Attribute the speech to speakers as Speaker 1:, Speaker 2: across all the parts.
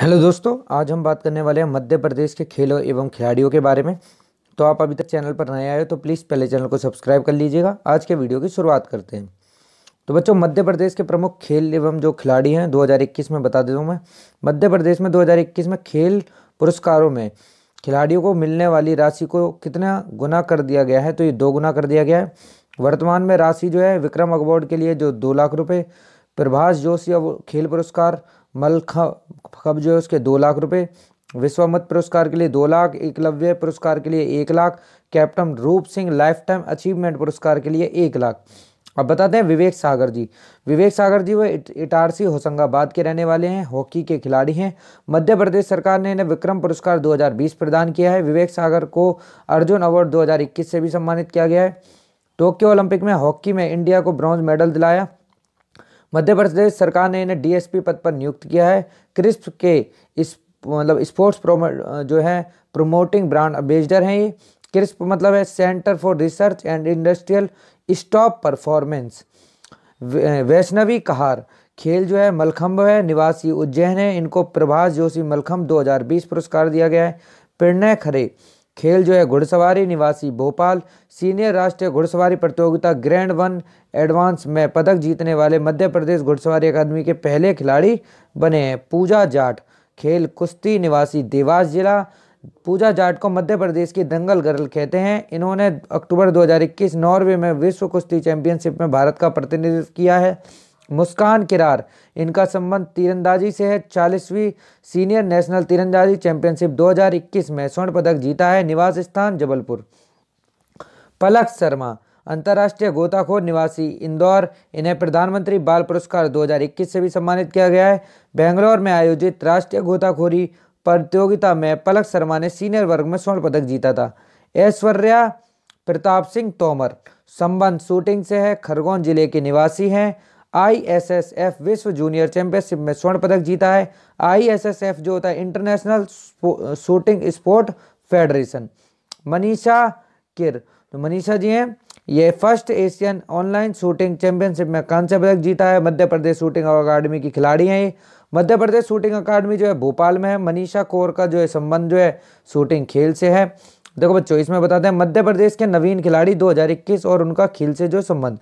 Speaker 1: hello दोस्तों आज हम बात करने वाले हैं मध्य प्रदेश के खेलों एवं खिलाड़ियों के बारे में तो आप अभी तक चैनल पर नए आए हो तो प्लीज़ पहले चैनल को सब्सक्राइब कर लीजिएगा आज के वीडियो की शुरुआत करते हैं तो बच्चों मध्य प्रदेश के प्रमुख खेल एवं जो खिलाड़ी हैं 2021 में बता देता हूँ मैं मध्य प्रदेश में 2021 में खेल पुरस्कारों में खिलाड़ियों को मिलने वाली राशि को कितना गुना कर दिया गया है तो ये दो गुना कर दिया गया है वर्तमान में राशि जो है विक्रम अकबोर्ड के लिए जो दो लाख रुपये प्रभाष जोशी खेल पुरस्कार मलख खब जो है उसके दो लाख रुपये विश्वामत पुरस्कार के लिए दो लाख एकलव्य पुरस्कार के लिए एक लाख कैप्टन रूप सिंह लाइफ टाइम अचीवमेंट पुरस्कार के लिए एक लाख अब बताते हैं विवेक सागर जी विवेक सागर जी वह इटारसी होशंगाबाद के रहने वाले हैं हॉकी के खिलाड़ी हैं मध्य प्रदेश सरकार ने इन्हें विक्रम पुरस्कार 2020 प्रदान किया है विवेक सागर को अर्जुन अवार्ड 2021 से भी सम्मानित किया गया है टोक्यो ओलंपिक में हॉकी में इंडिया को ब्रॉन्ज मेडल दिलाया मध्य प्रदेश सरकार ने इन्हें डीएसपी पद पर नियुक्त किया है क्रिस्प के इस मतलब स्पोर्ट्स प्रोमो जो है प्रोमोटिंग ब्रांड अम्बेजर हैं ये क्रिस्प मतलब है centre for research and industrial staff performance Vaishnavi Kahar खेल जो है मलखम्ब है निवासी उज्जैन है इनको प्रभास जोशी मलखम्ब 2020 पुरस्कार दिया गया है प्रणय खरे खेल जो है घुड़सवारी निवासी भोपाल सीनियर राष्ट्रीय घुड़सवारी प्रतियोगिता ग्रैंड वन एडवांस में पदक जीतने वाले मध्य प्रदेश घुड़सवारी अकादमी के पहले खिलाड़ी बने हैं पूजा जाट खेल कुश्ती निवासी देवास जिला पूजा जाट को मध्य प्रदेश की दंगल गर्ल कहते हैं इन्होंने अक्टूबर 2021 नॉर्वे में विश्व कुश्ती चैंपियनशिप में भारत का प्रतिनिधित्व किया है मुस्कान किरार इनका संबंध तीरंदाजी से है चालीसवीं सीनियर नेशनल तीरंदाजी चैंपियनशिप 2021 में स्वर्ण पदक जीता है निवास स्थान जबलपुर पलक शर्मा अंतर्राष्ट्रीय गोताखोर निवासी इंदौर इन्हें प्रधानमंत्री बाल पुरस्कार 2021 से भी सम्मानित किया गया है बेंगलोर में आयोजित राष्ट्रीय गोताखोरी प्रतियोगिता में पलक शर्मा ने सीनियर वर्ग में स्वर्ण पदक जीता था ऐश्वर्या प्रताप सिंह तोमर संबंध शूटिंग से है खरगोन जिले के निवासी हैं आईएसएसएफ विश्व जूनियर चैंपियनशिप में स्वर्ण पदक जीता है आईएसएसएफ जो होता है international shooting sport federation Manisha Keer तो मनीषा जी हैं ये first Asian online shooting championship में कांस्य पदक जीता है मध्य प्रदेश शूटिंग अकाडमी की खिलाड़ी हैं ये मध्य प्रदेश शूटिंग अकाडमी जो है भोपाल में है मनीषा कौर का जो है संबंध जो है शूटिंग खेल से है देखो बच्चों इसमें बताते हैं मध्य प्रदेश के नवीन खिलाड़ी 2021 और उनका खेल से जो संबंध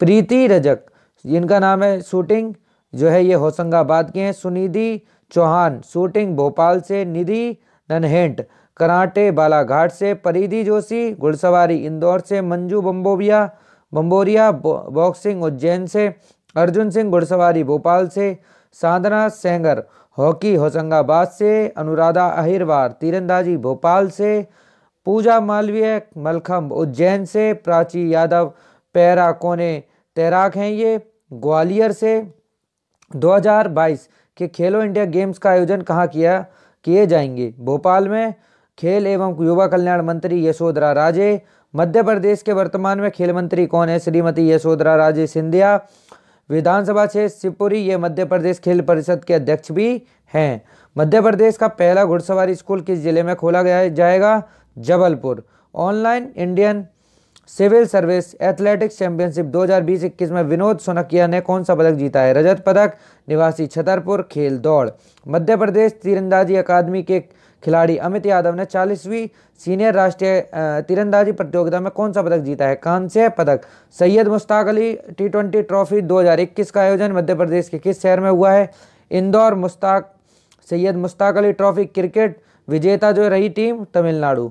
Speaker 1: प्रीति रजक इनका नाम है शूटिंग जो है ये होशंगाबाद के हैं सुनिधि चौहान शूटिंग भोपाल से निधि ननहेंट कराटे बालाघाट से परिधि जोशी घुड़सवारी इंदौर से मंजू बम्बोबिया बम्बोरिया बॉक्सिंग उज्जैन से अर्जुन सिंह घुड़सवारी भोपाल से साधना सेंगर हॉकी होशंगाबाद से अनुराधा अहिरवार तीरंदाजी भोपाल से पूजा मालवीय मलखम्ब उज्जैन से प्राची यादव पैरा कोने तैराक हैं ये ग्वालियर से 2022 के खेलो इंडिया गेम्स का आयोजन कहाँ किया किए जाएंगे भोपाल में खेल एवं युवा कल्याण मंत्री यशोधरा राजे मध्य प्रदेश के वर्तमान में खेल मंत्री कौन है श्रीमती यशोधरा राजे सिंधिया विधानसभा क्षेत्र शिवपुरी ये मध्य प्रदेश खेल परिषद के अध्यक्ष भी हैं मध्य प्रदेश का पहला घुड़सवारी स्कूल किस जिले में खोला गया जाएगा Jabalpur online Indian civil service athletics championship 2020-21 में विनोद सोनकिया ने कौन सा पदक जीता है रजत पदक निवासी छतरपुर खेल दौड़ मध्य प्रदेश तीरंदाजी अकादमी के खिलाड़ी अमित यादव ने चालीसवीं सीनियर राष्ट्रीय तीरंदाजी प्रतियोगिता में कौन सा पदक जीता है कांस्य पदक Syed Mushtaq Ali T twenty trophy इक्कीस का आयोजन मध्य प्रदेश के किस शहर में हुआ है इंदौर मुश्ताक सैयद मुश्ताक अली ट्रॉफी क्रिकेट विजेता जो रही टीम तमिलनाडु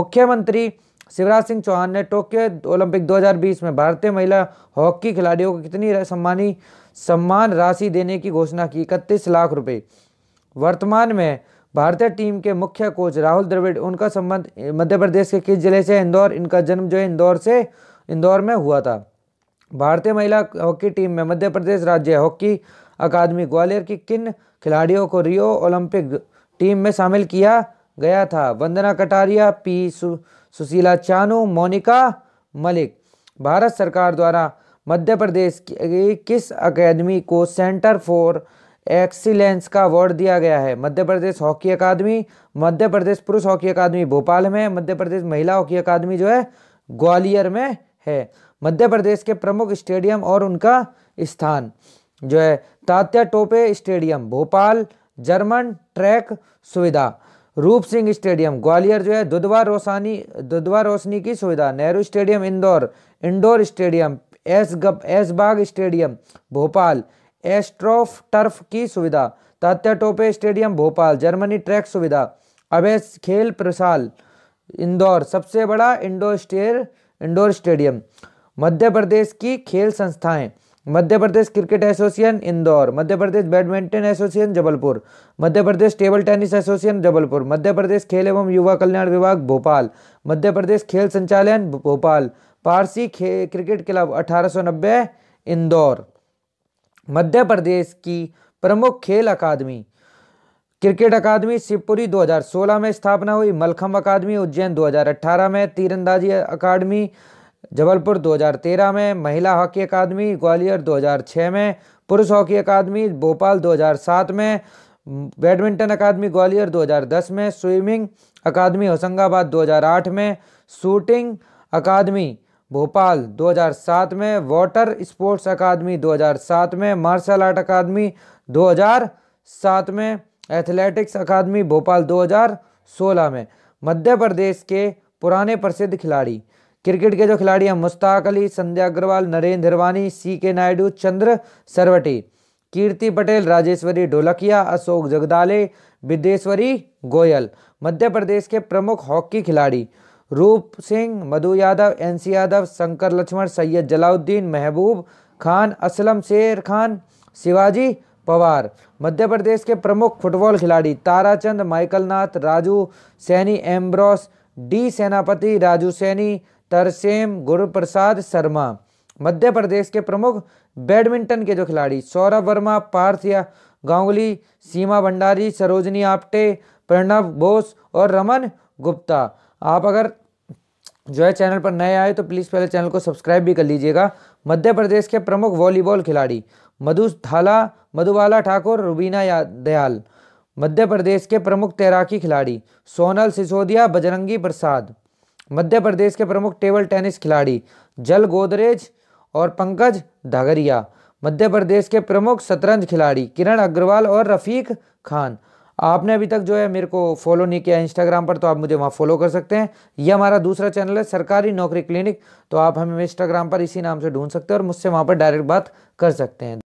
Speaker 1: मुख्यमंत्री शिवराज सिंह चौहान ने टोक्यो ओलंपिक 2020 में भारतीय महिला हॉकी खिलाड़ियों को कितनी सम्मानी सम्मान राशि देने की घोषणा की इकतीस लाख रुपए वर्तमान में भारतीय टीम के मुख्य कोच राहुल द्रविड़ उनका संबंध मध्य प्रदेश के किस जिले से इंदौर इनका जन्म जो है इंदौर से इंदौर में हुआ था भारतीय महिला हॉकी टीम में मध्य प्रदेश राज्य हॉकी अकादमी ग्वालियर की किन खिलाड़ियों को रियो ओलंपिक टीम में शामिल किया गया था वंदना कटारिया पी सु, सुशीला चानू मोनिका मलिक भारत सरकार द्वारा मध्य प्रदेश की किस अकेडमी को सेंटर फॉर एक्सीलेंस का अवार्ड दिया गया है मध्य प्रदेश हॉकी अकादमी मध्य प्रदेश पुरुष हॉकी अकादमी भोपाल में मध्य प्रदेश महिला हॉकी अकादमी जो है ग्वालियर में है मध्य प्रदेश के प्रमुख स्टेडियम और उनका स्थान जो है Tatya Tope stadium Bhopal German track सुविधा रूप सिंह स्टेडियम ग्वालियर जो है दुधवा रोशनी दुधवा रोशनी की सुविधा Nehru stadium Indore indoor stadium एस गप एस बाग स्टेडियम भोपाल एस्ट्रोफ टर्फ की सुविधा Tatya Tope stadium Bhopal Germany track सुविधा अवैस खेल प्रसाल इंदौर सबसे बड़ा इंडोर स्टेर इंडोर स्टेडियम मध्य प्रदेश की खेल संस्थाएं Madhya Pradesh cricket association Indore Madhya Pradesh badminton association Jabalpur Madhya Pradesh table tennis association Jabalpur Madhya Pradesh खेल एवं युवा कल्याण विभाग भोपाल मध्य प्रदेश खेल संचालन भोपाल पारसी क्रिकेट क्लब अठारह इंदौर मध्य प्रदेश की प्रमुख खेल अकादमी क्रिकेट अकादमी शिवपुरी 2016 में स्थापना हुई मलखम अकादमी उज्जैन 2018 में तीरंदाजी अकादमी जबलपुर 2013 में महिला हॉकी अकादमी ग्वालियर 2006 में पुरुष हॉकी अकादमी भोपाल 2007 में बैडमिंटन अकादमी ग्वालियर 2010 में स्विमिंग अकादमी होशंगाबाद 2008 में शूटिंग अकादमी भोपाल 2007 में वाटर स्पोर्ट्स अकादमी 2007 में मार्शल आर्ट अकादमी 2007 में एथलेटिक्स अकादमी भोपाल 2016 में मध्य प्रदेश के पुराने प्रसिद्ध खिलाड़ी क्रिकेट के जो खिलाड़ी हैं मुश्ताक अली संध्या अग्रवाल नरेंद्र हिरवानी सी के नायडू चंद्र सरवटी कीर्ति पटेल राजेश्वरी ढोलकिया अशोक जगदाले विदेश्वरी गोयल मध्य प्रदेश के प्रमुख हॉकी खिलाड़ी रूप सिंह मधु यादव एन सी यादव शंकर लक्ष्मण सैयद जलाउद्दीन महबूब खान असलम शेर खान शिवाजी पवार मध्य प्रदेश के प्रमुख फुटबॉल खिलाड़ी ताराचंद माइकल नाथ राजू सैनी एम्ब्रॉस डी सेनापति राजू सैनी तरसेम गुरुप्रसाद शर्मा मध्य प्रदेश के प्रमुख बैडमिंटन के जो खिलाड़ी सौरभ वर्मा पार्थिया गांगुली सीमा भंडारी सरोजनी आप्टे प्रणव बोस और रमन गुप्ता आप अगर जो है चैनल पर नए आए तो प्लीज़ पहले चैनल को सब्सक्राइब भी कर लीजिएगा मध्य प्रदेश के प्रमुख वॉलीबॉल खिलाड़ी मधु थाला मधुबाला ठाकुर रुबीना दयाल मध्य प्रदेश के प्रमुख तैराकी खिलाड़ी सोनल सिसोदिया बजरंगी प्रसाद मध्य प्रदेश के प्रमुख टेबल टेनिस खिलाड़ी जल गोदरेज और पंकज धागरिया मध्य प्रदेश के प्रमुख शतरंज खिलाड़ी किरण अग्रवाल और रफ़ीक खान आपने अभी तक जो है मेरे को फॉलो नहीं किया इंस्टाग्राम पर तो आप मुझे वहाँ फॉलो कर सकते हैं यह हमारा दूसरा चैनल है सरकारी नौकरी क्लिनिक तो आप हमें इंस्टाग्राम पर इसी नाम से ढूंढ सकते हैं और मुझसे वहाँ पर डायरेक्ट बात कर सकते हैं